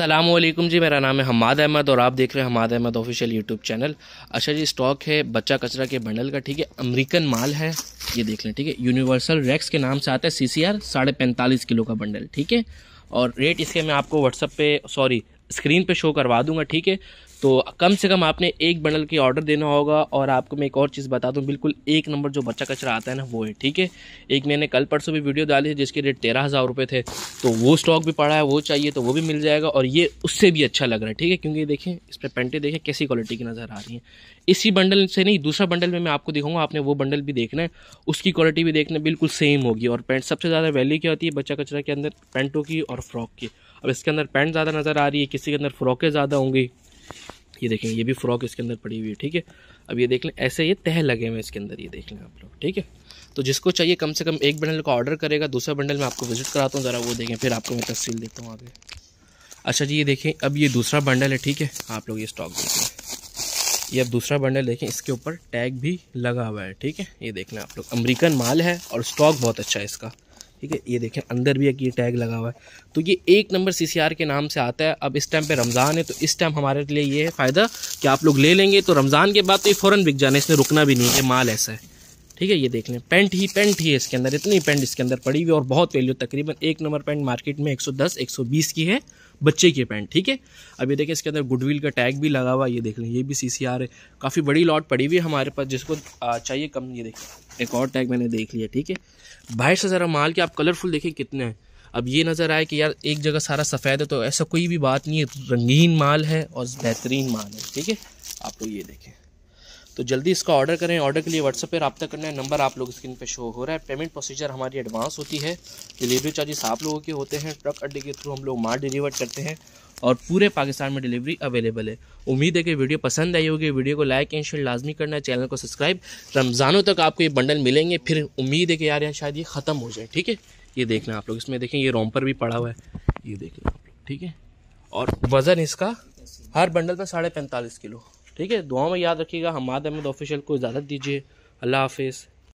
वालेकुम जी मेरा नाम है हमाद अहमद और आप देख रहे हैं Hamad Ahmed official YouTube channel अच्छा जी स्टॉक है बच्चा कचरा के बंडल का ठीक है अमेरिकन माल है ये देख लें ठीक है यूनिवर्सल रेक्स के नाम से आता है सी सी आर साढ़े पैंतालीस किलो का बंडल ठीक है और रेट इसके मैं आपको व्हाट्सअप पे सॉरी स्क्रीन पे शो करवा दूंगा ठीक है तो कम से कम आपने एक बंडल के ऑर्डर देना होगा और आपको मैं एक और चीज़ बता दूं बिल्कुल एक नंबर जो बच्चा कचरा आता है ना वो है ठीक है एक मैंने कल परसों भी वीडियो डाली है जिसके रेट तेरह हज़ार रुपये थे तो वो स्टॉक भी पड़ा है वो चाहिए तो वो भी मिल जाएगा और ये उससे भी अच्छा लग रहा है ठीक है क्योंकि देखें इस पर पेंटें देखें कैसी क्वालिटी की नज़र आ रही हैं इसी बंडल से नहीं दूसरा बंडल में मैं आपको दिखाऊंगा आपने वो बंडल भी देखना है उसकी क्वालिटी भी देखना बिल्कुल सेम होगी और पैंट सबसे ज़्यादा वैल्यू क्या होती है बच्चा कचरा के अंदर पेंटों की और फ्रॉक की अब इसके अंदर पैंट ज़्यादा नज़र आ रही है किसी के अंदर फ्रॉकें ज़्यादा होंगी ये देखें ये भी फ्रॉक इसके अंदर पड़ी हुई है ठीक है अब ये देख लें ऐसे ये तह लगे हुए इसके अंदर ये देख लें आप लोग ठीक है तो जिसको चाहिए कम से कम एक बंडल का ऑर्डर करेगा दूसरा बंडल मैं आपको विजिट कराता हूँ ज़रा वो देखें फिर आपको मैं तफसील देता हूँ आगे अच्छा जी ये देखें अब ये दूसरा बंडल है ठीक है आप लोग ये स्टॉक देखें ये अब दूसरा बंडल देखें इसके ऊपर टैग भी लगा हुआ है ठीक है ये देख लें आप लोग अमरीकन माल है और स्टॉक बहुत अच्छा है इसका ठीक है ये देखें अंदर भी एक ये टैग लगा हुआ है तो ये एक नंबर सी के नाम से आता है अब इस टाइम पे रमज़ान है तो इस टाइम हमारे लिए ये है फ़ायदा कि आप लोग ले लेंगे तो रमज़ान के बाद तो ये फ़ौरन बिक जाना इसमें रुकना भी नहीं है माल ऐसा है ठीक है ये देख लें पेंट ही पेंट ही है इसके अंदर इतनी पेंट इसके अंदर पड़ी हुई और बहुत वैल्यू तकरीबन एक नंबर पेंट मार्केट में एक सौ की है बच्चे की पैंट ठीक है अब ये देखें इसके अंदर गुडविल का टैग भी लगा हुआ ये देख लें ये भी सी सी आर है काफ़ी बड़ी लॉट पड़ी हुई है हमारे पास जिसको चाहिए कम ये देखें एक और टैग मैंने देख लिया ठीक है बाहर से ज़रा माल के आप कलरफुल देखें कितने हैं अब ये नज़र आए कि यार एक जगह सारा सफ़ेद है तो ऐसा कोई भी बात नहीं है रंगीन माल है और बेहतरीन माल है ठीक है आप लोग ये देखें तो जल्दी इसका ऑर्डर करें ऑर्डर के लिए व्हाट्सएप पर रब्ता करना है नंबर आप लोग स्क्रीन पे शो हो रहा है पेमेंट प्रोसीजर हमारी एडवांस होती है डिलीवरी चार्जेस आप लोगों के होते हैं ट्रक अड्डे के थ्रू हम लोग माल डिलीवर करते हैं और पूरे पाकिस्तान में डिलीवरी अवेलेबल है उम्मीद है कि वीडियो पसंद आई होगी वीडियो को लाइक एंड शेयर लाजमी करना चैनल को सब्सक्राइब रमज़ानों तक आपको ये बंडल मिलेंगे फिर उम्मीद है कि यार यार शायद ये ख़त्म हो जाए ठीक है ये देखना आप लोग इसमें देखें ये रोम पर भी पड़ा हुआ है ये देख लें आप लोग ठीक है और वज़न इसका हर बंडल पर साढ़े पैंतालीस किलो ठीक है दुआ में याद रखिएगा हमाद अहमद ऑफिशियल को इजाज़त दीजिए अल्लाह हाफिज़